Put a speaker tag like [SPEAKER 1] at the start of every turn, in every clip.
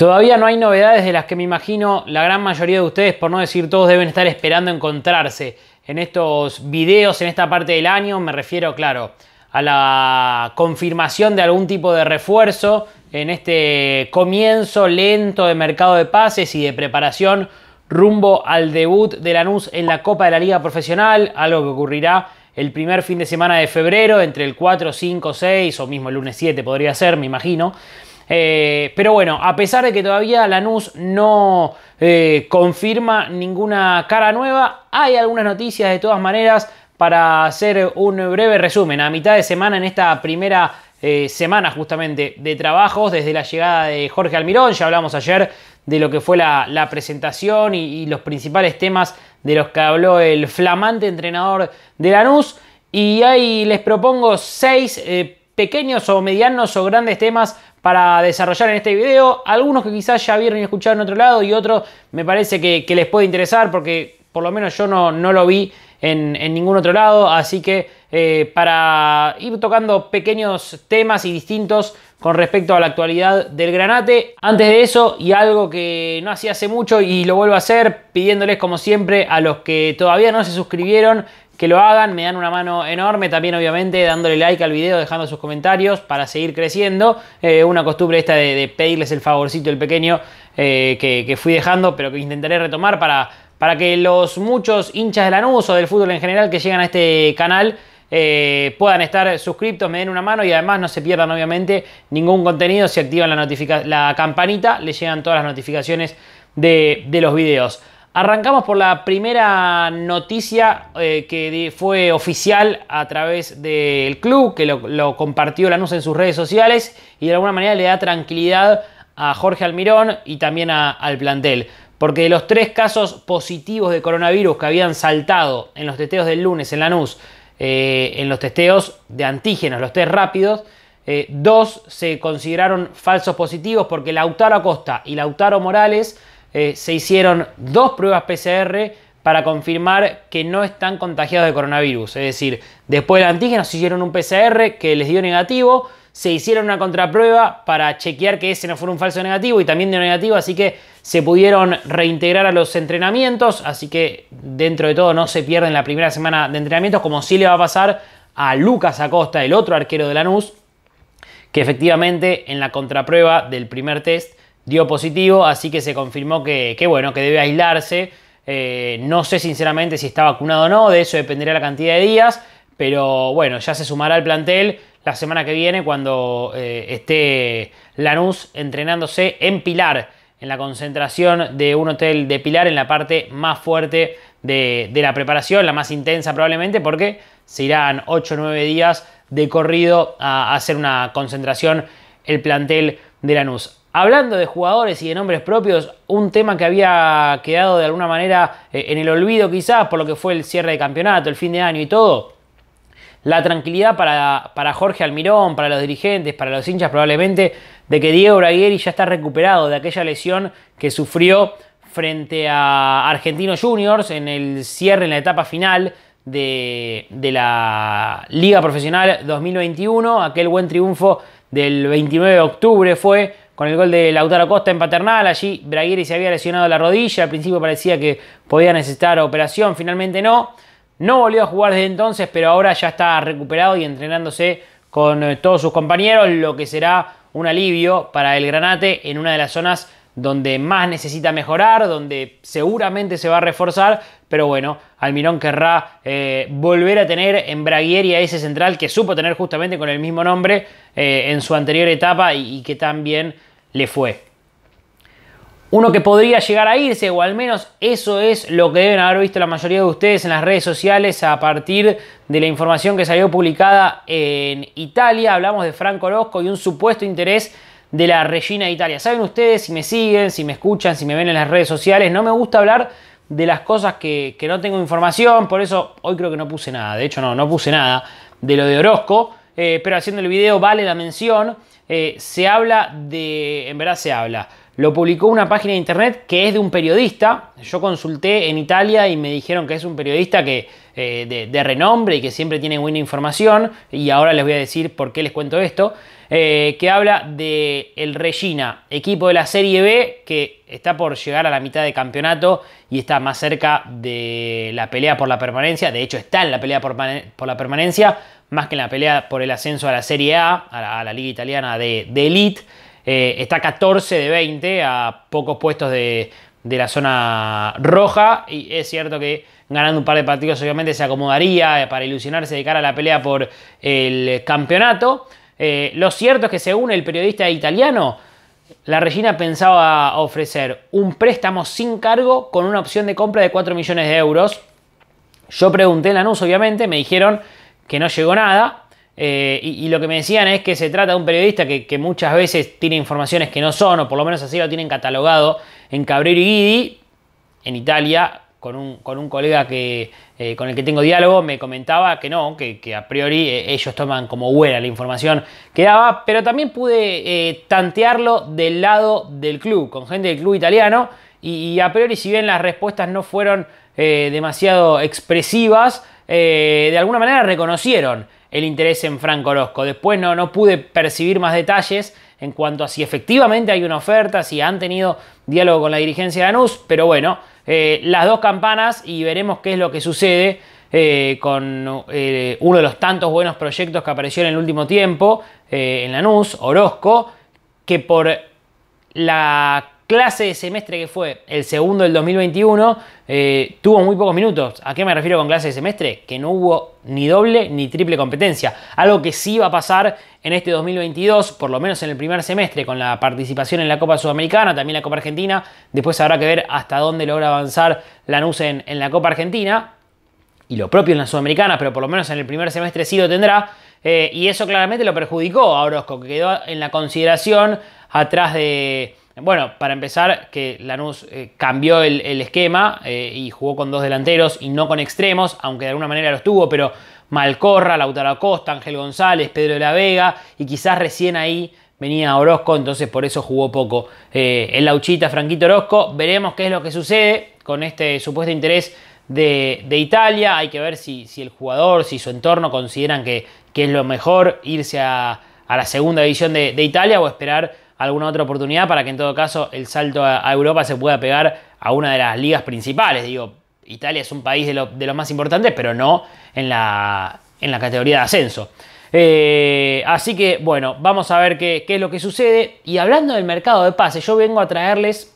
[SPEAKER 1] Todavía no hay novedades de las que me imagino la gran mayoría de ustedes, por no decir todos, deben estar esperando encontrarse en estos videos, en esta parte del año. Me refiero, claro, a la confirmación de algún tipo de refuerzo en este comienzo lento de mercado de pases y de preparación rumbo al debut de Lanús en la Copa de la Liga Profesional, algo que ocurrirá el primer fin de semana de febrero, entre el 4, 5, 6 o mismo el lunes 7 podría ser, me imagino. Eh, pero bueno, a pesar de que todavía Lanús no eh, confirma ninguna cara nueva, hay algunas noticias de todas maneras para hacer un breve resumen. A mitad de semana en esta primera eh, semana justamente de trabajos desde la llegada de Jorge Almirón. Ya hablamos ayer de lo que fue la, presentación y, los principales temas de los que habló el flamante entrenador de Lanús. Y ahí les propongo seis pequeños o medianos o grandes temas para desarrollar en este video. Algunos que quizás ya vieron y escucharon en otro lado y otros me parece que, les puede interesar porque por lo menos yo no, no lo vi en, ningún otro lado. Así que eh, para ir tocando pequeños temas y distintos con respecto a la actualidad del granate. Antes de eso, y algo que no hacía hace mucho y lo vuelvo a hacer, pidiéndoles como siempre a los que todavía no se suscribieron que lo hagan, me dan una mano enorme también obviamente dándole like al video, dejando sus comentarios para seguir creciendo. Eh, una costumbre esta de, pedirles el favorcito, el pequeño eh, que, fui dejando, pero que intentaré retomar para, para que los muchos hinchas de Lanús o del fútbol en general que llegan a este canal eh, puedan estar suscriptos, me den una mano y además no se pierdan obviamente ningún contenido. Si activan la, la campanita, les llegan todas las notificaciones de, de los videos. Arrancamos por la primera noticia eh, que fue oficial a través del club, que lo, compartió Lanús en sus redes sociales y de alguna manera le da tranquilidad a Jorge Almirón y también al plantel. Porque de los tres casos positivos de coronavirus que habían saltado en los testeos del lunes en Lanús, eh, en los testeos de antígenos, los test rápidos, eh, dos se consideraron falsos positivos porque Lautaro Acosta y Lautaro Morales eh, se hicieron dos pruebas PCR para confirmar que no están contagiados de coronavirus. Es decir, después del antígeno se hicieron un PCR que les dio negativo, se hicieron una contraprueba para chequear que ese no fuera un falso negativo y también dio negativo, así que se pudieron reintegrar a los entrenamientos, así que dentro de todo no se pierden la primera semana de entrenamientos, como sí le va a pasar a Lucas Acosta, el otro arquero de Lanús, que efectivamente en la contraprueba del primer test dio positivo, así que se confirmó que, bueno, que debe aislarse. Eh, no sé sinceramente si está vacunado o no, de eso dependerá la cantidad de días, pero bueno, ya se sumará al plantel la semana que viene cuando eh, esté Lanús entrenándose en Pilar, en la concentración de un hotel de Pilar, en la parte más fuerte de, la preparación, la más intensa probablemente, porque se irán 8 o 9 días de corrido a hacer una concentración el plantel de Lanús. Hablando de jugadores y de nombres propios, un tema que había quedado de alguna manera eh, en el olvido quizás por lo que fue el cierre de campeonato, el fin de año y todo. La tranquilidad para, para Jorge Almirón, para los dirigentes, para los hinchas probablemente, de que Diego Braguieri ya está recuperado de aquella lesión que sufrió frente a Argentinos Juniors en el cierre, en la etapa final de, de la Liga Profesional 2021. Aquel buen triunfo del 29 de octubre fue con el gol de Lautaro Costa en Paternal. Allí Braguieri se había lesionado la rodilla. Al principio parecía que podía necesitar operación, finalmente no. No volvió a jugar desde entonces, pero ahora ya está recuperado y entrenándose con eh, todos sus compañeros, lo que será un alivio para el Granate en una de las zonas donde más necesita mejorar, donde seguramente se va a reforzar, pero bueno, Almirón querrá eh, volver a tener en Braguieri a ese central que supo tener justamente con el mismo nombre eh, en su anterior etapa y que también le fue. Uno que podría llegar a irse, o al menos eso es lo que deben haber visto la mayoría de ustedes en las redes sociales a partir de la información que salió publicada en Italia. Hablamos de Franco Orozco y un supuesto interés de la Regina de Italia. Saben ustedes, si me siguen, si me escuchan, si me ven en las redes sociales, no me gusta hablar de las cosas que, no tengo información, por eso hoy creo que no puse nada, de hecho no, no puse nada de lo de Orozco, eh, pero haciendo el video vale la mención. Eh, se habla de, en verdad se habla, lo publicó una página de internet que es de un periodista. Yo consulté en Italia y me dijeron que es un periodista que, eh, de, renombre y que siempre tiene buena información. Y ahora les voy a decir por qué les cuento esto. Eh, que habla de el Regina, equipo de la Serie B que está por llegar a la mitad de campeonato y está más cerca de la pelea por la permanencia. De hecho, está en la pelea por la permanencia más que en la pelea por el ascenso a la Serie A, a la, Liga Italiana de, de Elite. Eh, está 14 de 20 a pocos puestos de, la zona roja. Y es cierto que ganando un par de partidos obviamente se acomodaría eh, para ilusionarse de cara a la pelea por el campeonato. Eh, lo cierto es que según el periodista italiano, la Regina pensaba ofrecer un préstamo sin cargo con una opción de compra de 4 millones de euros. Yo pregunté en Lanús, obviamente, me dijeron que no llegó nada. Eh, y, lo que me decían es que se trata de un periodista que, muchas veces tiene informaciones que no son, o por lo menos así lo tienen catalogado en Cabrero y Guidi, en Italia, con un, con un colega que, eh, con el que tengo diálogo, me comentaba que no, que, a priori eh, ellos toman como buena la información que daba, pero también pude tantearlo del lado del club, con gente del club italiano, y, y a priori si bien las respuestas no fueron demasiado expresivas, eh, de alguna manera reconocieron el interés en Franco Orozco. Después no, no pude percibir más detalles en cuanto a si efectivamente hay una oferta, si han tenido diálogo con la dirigencia de Anus, pero bueno, eh, las dos campanas y veremos qué es lo que sucede. Eh, con uno de los tantos buenos proyectos que apareció en el último tiempo en Anus, Orozco, que por la clase de semestre que fue el segundo del 2021, eh, tuvo muy pocos minutos. ¿A qué me refiero con clase de semestre? Que no hubo ni doble ni triple competencia. Algo que sí va a pasar en este 2022, por lo menos en el primer semestre, con la participación en la Copa Sudamericana, también la Copa Argentina. Después habrá que ver hasta dónde logra avanzar Lanús en, la Copa Argentina. Y lo propio en la Sudamericana, pero por lo menos en el primer semestre sí lo tendrá. Eh, y eso claramente lo perjudicó a Orozco, que quedó en la consideración atrás de, bueno, para empezar, que Lanús eh, cambió el, esquema eh, y jugó con dos delanteros y no con extremos, aunque de alguna manera los tuvo, pero Malcorra, Lautaro Costa, Ángel González, Pedro de la Vega y quizás recién ahí venía Orozco, entonces por eso jugó poco. el eh, Lauchita, Franquito Orozco, veremos qué es lo que sucede con este supuesto interés de, Italia. Hay que ver si, el jugador, si su entorno consideran que, es lo mejor irse a, la segunda división de, de Italia o esperar alguna otra oportunidad para que en todo caso el salto a, Europa se pueda pegar a una de las ligas principales. Digo, Italia es un país de, los más importantes, pero no en la, en la categoría de ascenso. Eh, así que bueno, vamos a ver qué, es lo que sucede. Y hablando del mercado de pases, yo vengo a traerles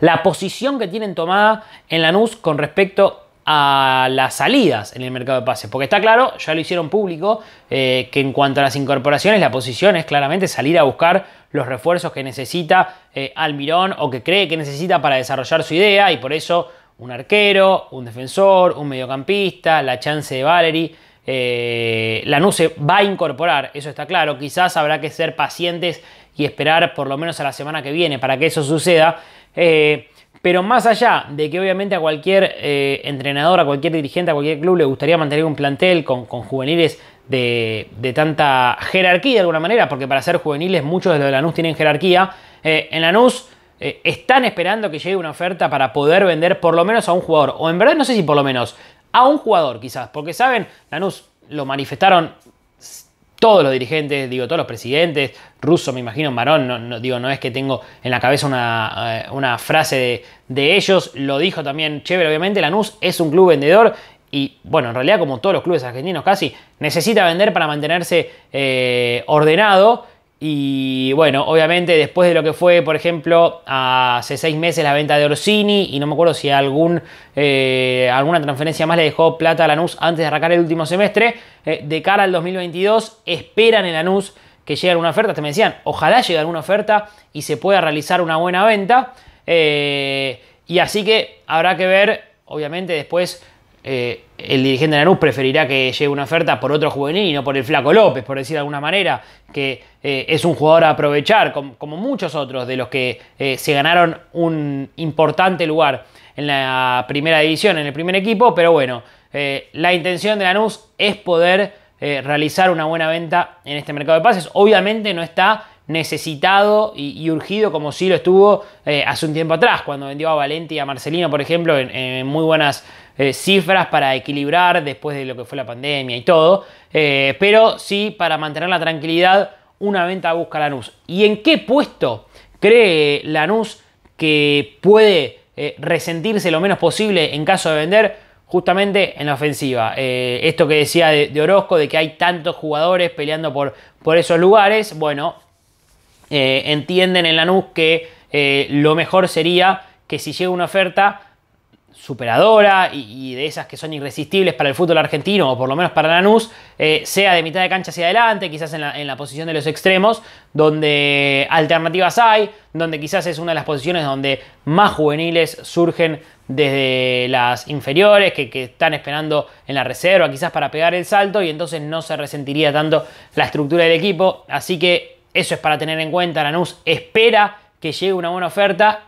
[SPEAKER 1] la posición que tienen tomada en la NUS con respecto a las salidas en el mercado de pases. Porque está claro, ya lo hicieron público, eh, que en cuanto a las incorporaciones, la posición es claramente salir a buscar los refuerzos que necesita eh, Almirón o que cree que necesita para desarrollar su idea y por eso un arquero, un defensor, un mediocampista, la chance de Valery. Eh, la no se va a incorporar, eso está claro. Quizás habrá que ser pacientes y esperar por lo menos a la semana que viene para que eso suceda. Pero más allá de que obviamente a cualquier eh, entrenador, a cualquier dirigente, a cualquier club le gustaría mantener un plantel con, juveniles de, tanta jerarquía de alguna manera, porque para ser juveniles muchos de los de Lanús tienen jerarquía, eh, en Lanús eh, están esperando que llegue una oferta para poder vender por lo menos a un jugador, o en verdad no sé si por lo menos, a un jugador quizás, porque saben, Lanús lo manifestaron todos los dirigentes, digo, todos los presidentes, ruso, me imagino, Marón, no, digo, no es que tengo en la cabeza una, eh, frase de, ellos, lo dijo también Chévere, obviamente, Lanús es un club vendedor y, bueno, en realidad como todos los clubes argentinos casi, necesita vender para mantenerse eh, ordenado y bueno, obviamente después de lo que fue, por ejemplo, hace seis meses la venta de Orsini, y no me acuerdo si algún, eh, alguna transferencia más le dejó plata a Lanús antes de arrancar el último semestre, eh, de cara al 2022 esperan en Lanús que llegue alguna oferta, te me decían, ojalá llegue alguna oferta y se pueda realizar una buena venta, eh, y así que habrá que ver, obviamente después eh, el dirigente de Lanús preferirá que llegue una oferta por otro juvenil y no por el Flaco López, por decir de alguna manera, que eh, es un jugador a aprovechar, como, muchos otros de los que eh, se ganaron un importante lugar en la primera división, en el primer equipo, pero bueno, la intención de Lanús es poder realizar una buena venta en este mercado de pases. Obviamente no está necesitado y, urgido como sí lo estuvo hace un tiempo atrás, cuando vendió a Valenti y a Marcelino, por ejemplo, en muy buenas eh, cifras para equilibrar después de lo que fue la pandemia y todo, eh, pero sí para mantener la tranquilidad, una venta busca Lanús. ¿Y en qué puesto cree Lanús que puede eh, resentirse lo menos posible en caso de vender? Justamente en la ofensiva. esto que decía de, Orozco, de que hay tantos jugadores peleando por, por esos lugares, bueno, entienden en Lanús que lo mejor sería que si llega una oferta superadora y, de esas que son irresistibles para el fútbol argentino o por lo menos para Lanús, eh, sea de mitad de cancha hacia adelante, quizás en la, posición de los extremos, donde alternativas hay, donde quizás es una de las posiciones donde más juveniles surgen desde las inferiores, que, que están esperando en la reserva quizás para pegar el salto y entonces no se resentiría tanto la estructura del equipo, así que eso es para tener en cuenta, Lanús espera que llegue una buena oferta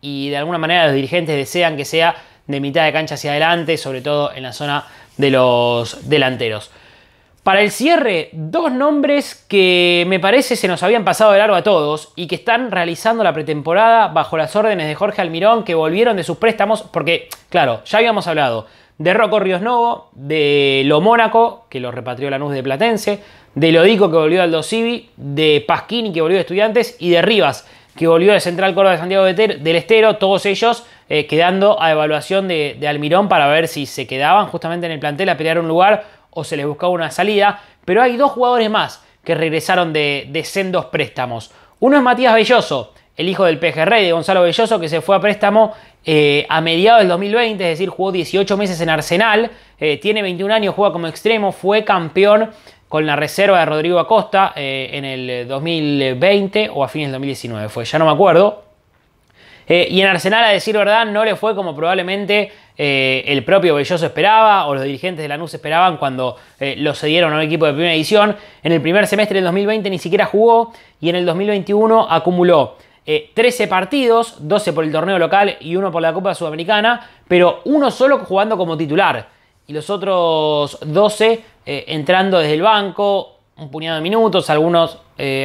[SPEAKER 1] y de alguna manera los dirigentes desean que sea de mitad de cancha hacia adelante, sobre todo en la zona de los delanteros. Para el cierre, dos nombres que me parece se nos habían pasado de largo a todos y que están realizando la pretemporada bajo las órdenes de Jorge Almirón, que volvieron de sus préstamos, porque, claro, ya habíamos hablado de Rocco Ríos Novo, de Lo Mónaco, que lo repatrió la Lanús de Platense, de Lodico, que volvió al Dosivi, de Pasquini, que volvió de Estudiantes, y de Rivas, que volvió de Central Córdoba de Santiago del Estero, todos ellos eh, quedando a evaluación de, Almirón para ver si se quedaban justamente en el plantel a pelear un lugar o se les buscaba una salida. Pero hay dos jugadores más que regresaron de, sendos préstamos. Uno es Matías Belloso, el hijo del rey de Gonzalo Belloso, que se fue a préstamo eh, a mediados del 2020, es decir, jugó 18 meses en Arsenal, eh, tiene 21 años, juega como extremo, fue campeón con la reserva de Rodrigo Acosta en el 2020 o a fines del 2019, fue, ya no me acuerdo, eh, y en Arsenal, a decir verdad, no le fue como probablemente eh, el propio Belloso esperaba o los dirigentes de la Lanús esperaban cuando eh, lo cedieron a un equipo de primera edición. En el primer semestre del 2020 ni siquiera jugó y en el 2021 acumuló 13 partidos, 12 por el torneo local y uno por la Copa Sudamericana, pero uno solo jugando como titular y los otros 12 entrando desde el banco, un puñado de minutos, algunos,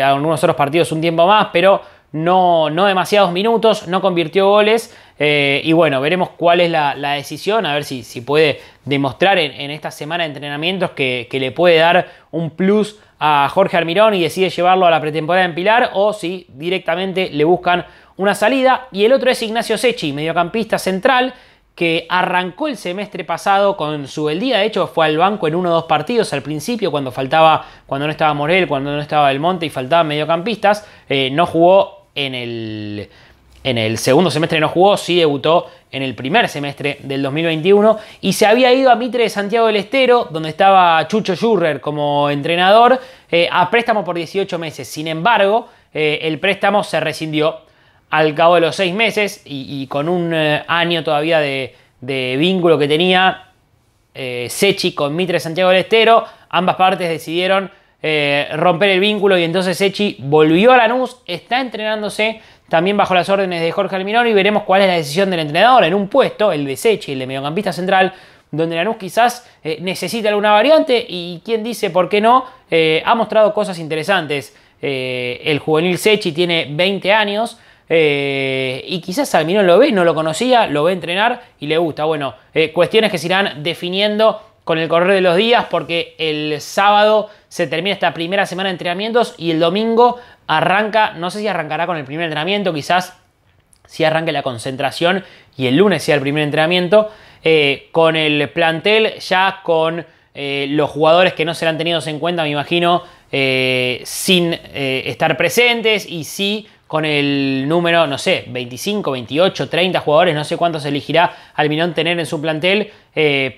[SPEAKER 1] algunos otros partidos un tiempo más, pero no, no demasiados minutos, no convirtió goles. Eh, y bueno, veremos cuál es la, decisión, a ver si, si puede demostrar en, esta semana de entrenamientos que, le puede dar un plus a Jorge Armirón y decide llevarlo a la pretemporada en Pilar o si directamente le buscan una salida. Y el otro es Ignacio Sechi, mediocampista central que arrancó el semestre pasado con su día, de hecho fue al banco en uno o dos partidos al principio, cuando faltaba, cuando no estaba Morel, cuando no estaba El Monte y faltaban mediocampistas, eh, no jugó en el, segundo semestre no jugó, sí debutó en el primer semestre del 2021 y se había ido a Mitre de Santiago del Estero, donde estaba Chucho Schurrer como entrenador, eh, a préstamo por 18 meses. Sin embargo, eh, el préstamo se rescindió al cabo de los seis meses y, con un eh, año todavía de, vínculo que tenía Sechi con Mitre de Santiago del Estero, ambas partes decidieron eh, romper el vínculo y entonces Sechi volvió a Lanús, está entrenándose también bajo las órdenes de Jorge Almirón y veremos cuál es la decisión del entrenador en un puesto, el de Sechi, el de mediocampista central, donde Lanús quizás eh, necesita alguna variante y quién dice por qué no, eh, ha mostrado cosas interesantes. el juvenil Sechi tiene 20 años. y quizás Almirón lo ve, no lo conocía, lo ve entrenar y le gusta. Bueno, cuestiones que se irán definiendo con el correr de los días porque el sábado se termina esta primera semana de entrenamientos y el domingo arranca, no sé si arrancará con el primer entrenamiento, quizás si arranque la concentración y el lunes sea el primer entrenamiento, eh, con el plantel ya con eh, los jugadores que no serán tenidos en cuenta, me imagino, eh, sin estar presentes y sí con el número, no sé, 25, 28, 30 jugadores, no sé cuántos elegirá Almirón tener en su plantel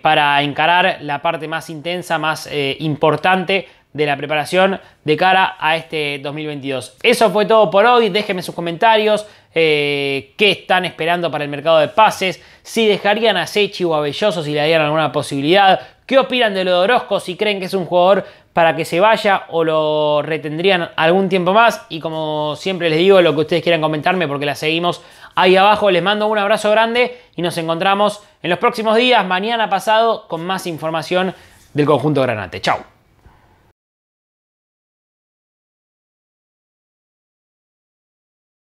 [SPEAKER 1] para encarar la parte más intensa, más importante de la preparación de cara a este 2022. Eso fue todo por hoy. Déjenme sus comentarios. Eh, qué están esperando para el mercado de pases, si dejarían a Sechi o a Belloso si le dieran alguna posibilidad, qué opinan de lo de Orozco, si creen que es un jugador para que se vaya o lo retendrían algún tiempo más y como siempre les digo lo que ustedes quieran comentarme porque la seguimos ahí abajo, les mando un abrazo grande y nos encontramos en los próximos días, mañana pasado, con más información del conjunto Granate. Chao.